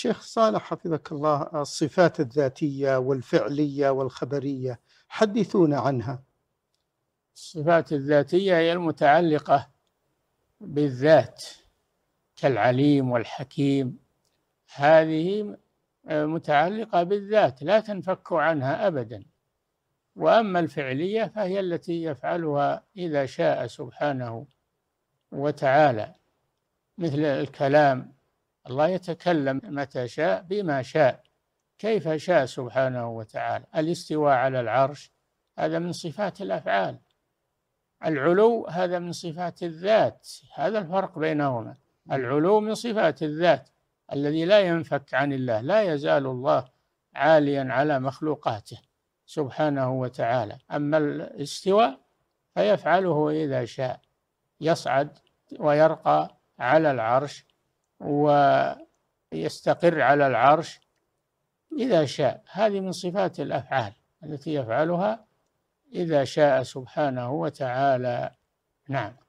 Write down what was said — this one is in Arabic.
شيخ صالح حفظك الله الصفات الذاتية والفعلية والخبرية حدثونا عنها الصفات الذاتية هي المتعلقة بالذات كالعليم والحكيم هذه متعلقة بالذات لا تنفك عنها أبدا وأما الفعلية فهي التي يفعلها إذا شاء سبحانه وتعالى مثل الكلام الله يتكلم متى شاء بما شاء كيف شاء سبحانه وتعالى الاستواء على العرش هذا من صفات الافعال العلو هذا من صفات الذات هذا الفرق بينهما العلو من صفات الذات الذي لا ينفك عن الله لا يزال الله عاليا على مخلوقاته سبحانه وتعالى اما الاستواء فيفعله اذا شاء يصعد ويرقى على العرش ويستقر على العرش إذا شاء هذه من صفات الأفعال التي يفعلها إذا شاء سبحانه وتعالى نعم